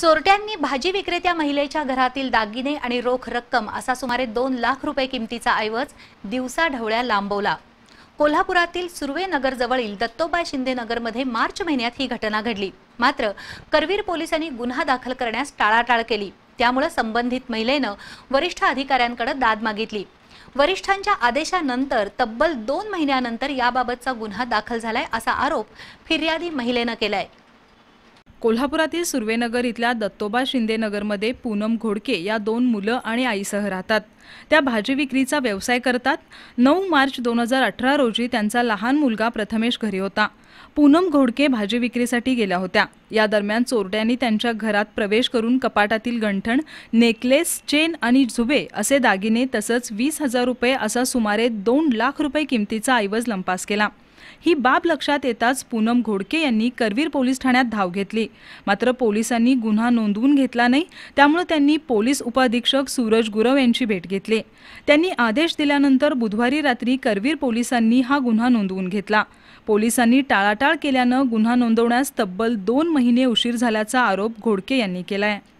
चोरट्यांनी भाजी विक्रेत्या महिलेच्या घरातील दागिने आणि रोख रक्कम असा सुमारे दोन लाख रुपये किमतीचा ऐवज दिवसा ढवळ्या लांबवला कोल्हापुरातील सुर्वे नगरजवळील दत्तोबा शिंदे नगरमध्ये मार्च महिन्यात ही घटना घडली मात्र करवीर पोलिसांनी गुन्हा दाखल करण्यास टाळाटाळ केली त्यामुळे संबंधित महिलेनं वरिष्ठ अधिकाऱ्यांकडे दाद मागितली वरिष्ठांच्या आदेशानंतर तब्बल दोन महिन्यानंतर याबाबतचा गुन्हा दाखल झालाय असा आरोप फिर्यादी महिलेनं केलाय कोल्हापुरातील सुर्वेनगर इथल्या दत्तोबा शिंदे पूनम घोडके या दोन मुलं आणि आईसह राहतात त्या भाजी विक्रीचा व्यवसाय करतात नऊ मार्च दोन हजार अठरा रोजी त्यांचा लहान मुलगा प्रथमेश घरी होता पूनम घोडके भाजी विक्रीसाठी गेल्या होत्या या दरम्यान चोरट्यांनी त्यांच्या घरात प्रवेश करून कपाटातील गंठण नेकलेस चेन आणि झुबे असे दागिने तसंच वीस हजार रुपये असा सुमारे दोन लाख रुपये किमतीचा ऐवज लंपास केला ही बाब लक्षात येताच पूनम घोडके यांनी करवीर पोलीस ठाण्यात धाव घेतली मात्र पोलिसांनी गुन्हा नोंदवून घेतला नाही त्यामुळे त्यांनी पोलीस उपाधीक्षक सूरज गुरव यांची भेट घेतली त्यांनी आदेश दिल्यानंतर बुधवारी रात्री करवीर पोलिसांनी हा गुन्हा नोंदवून घेतला पोलिसांनी टाळाटाळ केल्यानं गुन्हा नोंदवण्यास तब्बल दोन महिने उशीर झाल्याचा आरोप घोडके यांनी केला आहे